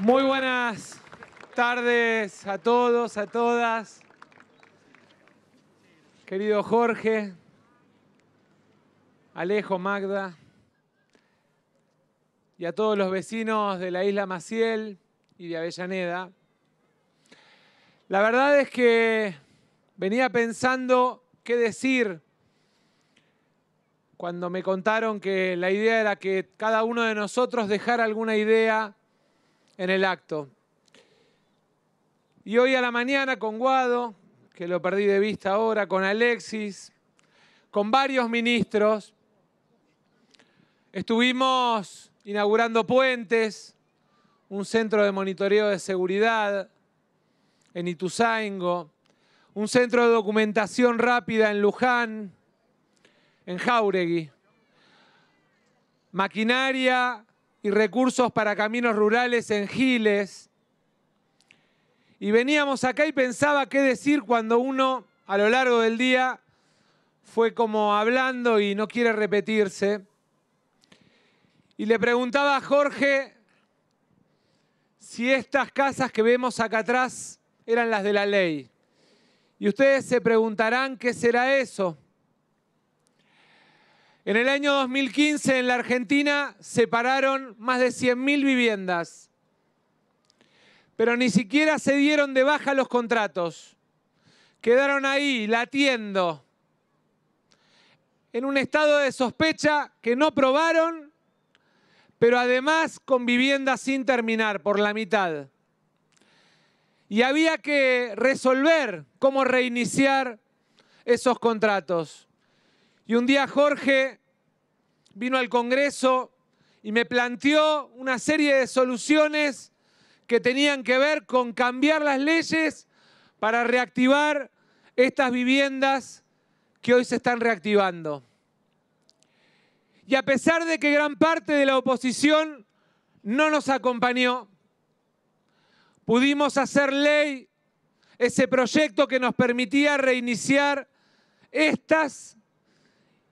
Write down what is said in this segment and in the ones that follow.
Muy buenas tardes a todos, a todas. Querido Jorge, Alejo, Magda, y a todos los vecinos de la isla Maciel y de Avellaneda. La verdad es que venía pensando qué decir cuando me contaron que la idea era que cada uno de nosotros dejara alguna idea en el acto. Y hoy a la mañana con Guado, que lo perdí de vista ahora, con Alexis, con varios ministros, estuvimos inaugurando puentes, un centro de monitoreo de seguridad en Ituzaingo, un centro de documentación rápida en Luján, en Jauregui, maquinaria y recursos para caminos rurales en Giles. Y veníamos acá y pensaba qué decir cuando uno a lo largo del día fue como hablando y no quiere repetirse. Y le preguntaba a Jorge si estas casas que vemos acá atrás eran las de la ley. Y ustedes se preguntarán qué será eso. En el año 2015 en la Argentina se pararon más de 100.000 viviendas, pero ni siquiera se dieron de baja los contratos. Quedaron ahí latiendo en un estado de sospecha que no probaron, pero además con viviendas sin terminar por la mitad. Y había que resolver cómo reiniciar esos contratos. Y un día Jorge vino al Congreso y me planteó una serie de soluciones que tenían que ver con cambiar las leyes para reactivar estas viviendas que hoy se están reactivando. Y a pesar de que gran parte de la oposición no nos acompañó, pudimos hacer ley ese proyecto que nos permitía reiniciar estas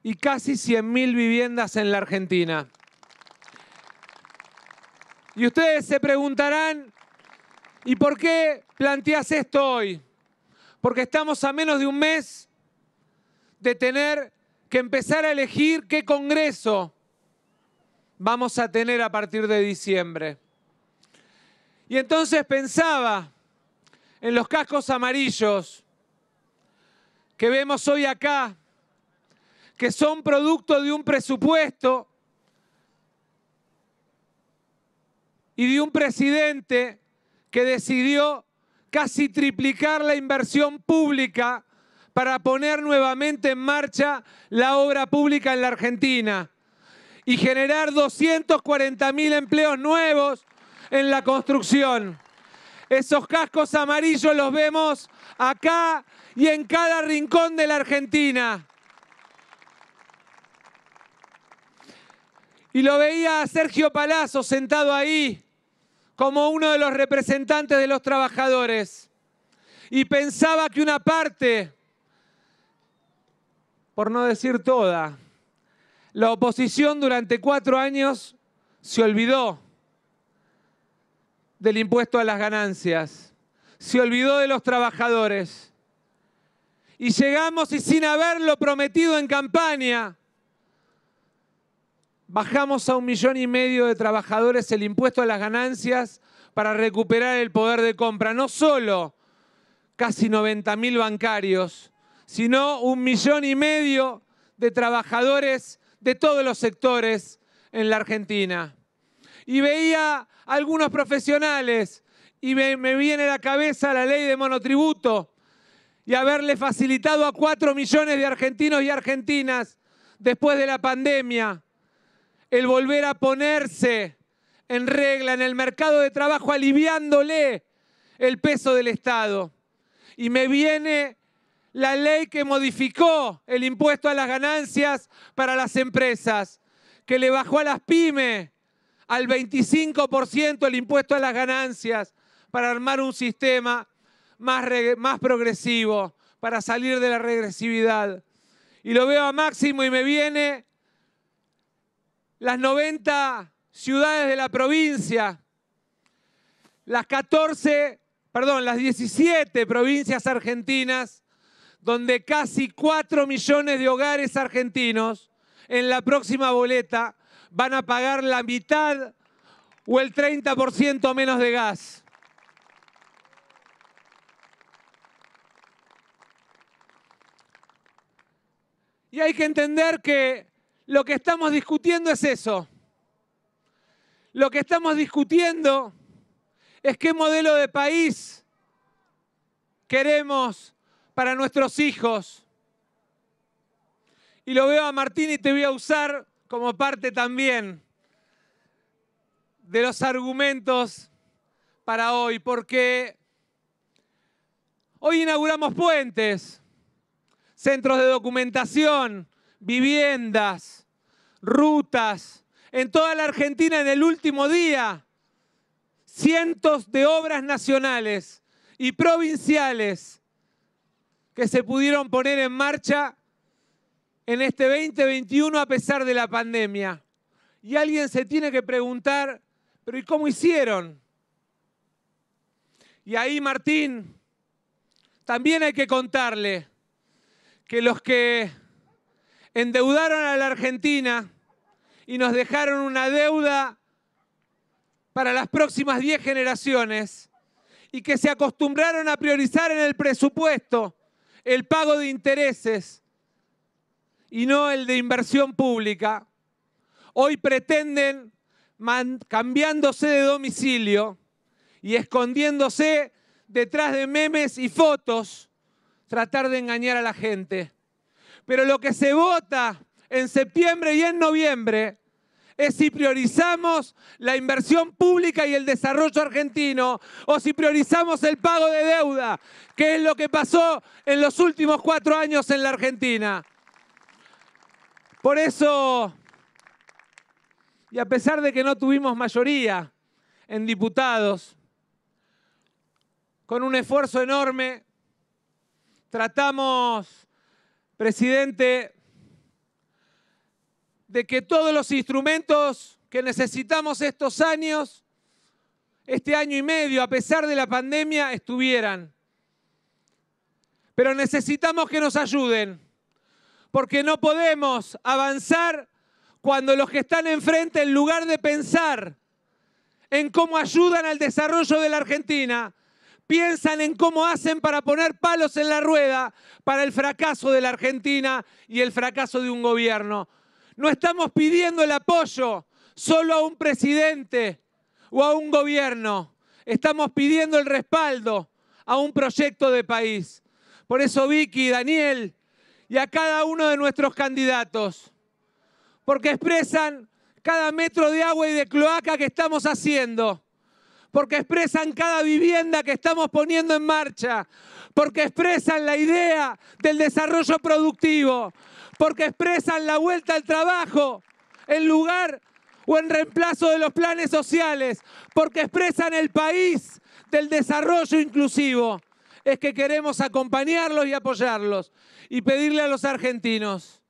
y casi 100.000 viviendas en la Argentina. Y ustedes se preguntarán, ¿y por qué planteas esto hoy? Porque estamos a menos de un mes de tener que empezar a elegir qué Congreso vamos a tener a partir de diciembre. Y entonces pensaba en los cascos amarillos que vemos hoy acá que son producto de un presupuesto y de un presidente que decidió casi triplicar la inversión pública para poner nuevamente en marcha la obra pública en la Argentina y generar 240.000 empleos nuevos en la construcción. Esos cascos amarillos los vemos acá y en cada rincón de la Argentina. Y lo veía a Sergio Palazzo sentado ahí como uno de los representantes de los trabajadores. Y pensaba que una parte, por no decir toda, la oposición durante cuatro años se olvidó del impuesto a las ganancias, se olvidó de los trabajadores. Y llegamos y sin haberlo prometido en campaña, Bajamos a un millón y medio de trabajadores el impuesto a las ganancias para recuperar el poder de compra. No solo casi 90 mil bancarios, sino un millón y medio de trabajadores de todos los sectores en la Argentina. Y veía algunos profesionales y me, viene a la cabeza la ley de monotributo y haberle facilitado a cuatro millones de argentinos y argentinas después de la pandemia el volver a ponerse en regla en el mercado de trabajo, aliviándole el peso del Estado. Y me viene la ley que modificó el impuesto a las ganancias para las empresas, que le bajó a las pymes al 25% el impuesto a las ganancias para armar un sistema más, más progresivo, para salir de la regresividad. Y lo veo a Máximo y me viene las 90 ciudades de la provincia, las 14, perdón, las 17 provincias argentinas, donde casi 4 millones de hogares argentinos en la próxima boleta van a pagar la mitad o el 30% menos de gas. Y hay que entender que lo que estamos discutiendo es eso. Lo que estamos discutiendo es qué modelo de país queremos para nuestros hijos. Y lo veo a Martín y te voy a usar como parte también de los argumentos para hoy, porque hoy inauguramos puentes, centros de documentación, viviendas, rutas, en toda la Argentina en el último día, cientos de obras nacionales y provinciales que se pudieron poner en marcha en este 2021 a pesar de la pandemia. Y alguien se tiene que preguntar, pero ¿y cómo hicieron? Y ahí, Martín, también hay que contarle que los que endeudaron a la Argentina y nos dejaron una deuda para las próximas 10 generaciones y que se acostumbraron a priorizar en el presupuesto el pago de intereses y no el de inversión pública, hoy pretenden cambiándose de domicilio y escondiéndose detrás de memes y fotos, tratar de engañar a la gente. Pero lo que se vota en septiembre y en noviembre es si priorizamos la inversión pública y el desarrollo argentino o si priorizamos el pago de deuda, que es lo que pasó en los últimos cuatro años en la Argentina. Por eso, y a pesar de que no tuvimos mayoría en diputados, con un esfuerzo enorme, tratamos presidente, de que todos los instrumentos que necesitamos estos años, este año y medio, a pesar de la pandemia, estuvieran. Pero necesitamos que nos ayuden, porque no podemos avanzar cuando los que están enfrente, en lugar de pensar en cómo ayudan al desarrollo de la Argentina, piensan en cómo hacen para poner palos en la rueda para el fracaso de la Argentina y el fracaso de un gobierno. No estamos pidiendo el apoyo solo a un presidente o a un gobierno. Estamos pidiendo el respaldo a un proyecto de país. Por eso Vicky, Daniel y a cada uno de nuestros candidatos, porque expresan cada metro de agua y de cloaca que estamos haciendo porque expresan cada vivienda que estamos poniendo en marcha, porque expresan la idea del desarrollo productivo, porque expresan la vuelta al trabajo en lugar o en reemplazo de los planes sociales, porque expresan el país del desarrollo inclusivo. Es que queremos acompañarlos y apoyarlos y pedirle a los argentinos,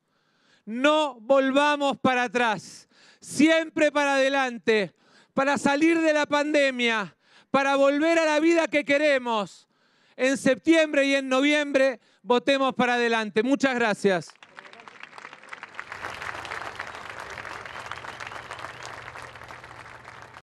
no volvamos para atrás, siempre para adelante para salir de la pandemia, para volver a la vida que queremos. En septiembre y en noviembre votemos para adelante. Muchas gracias.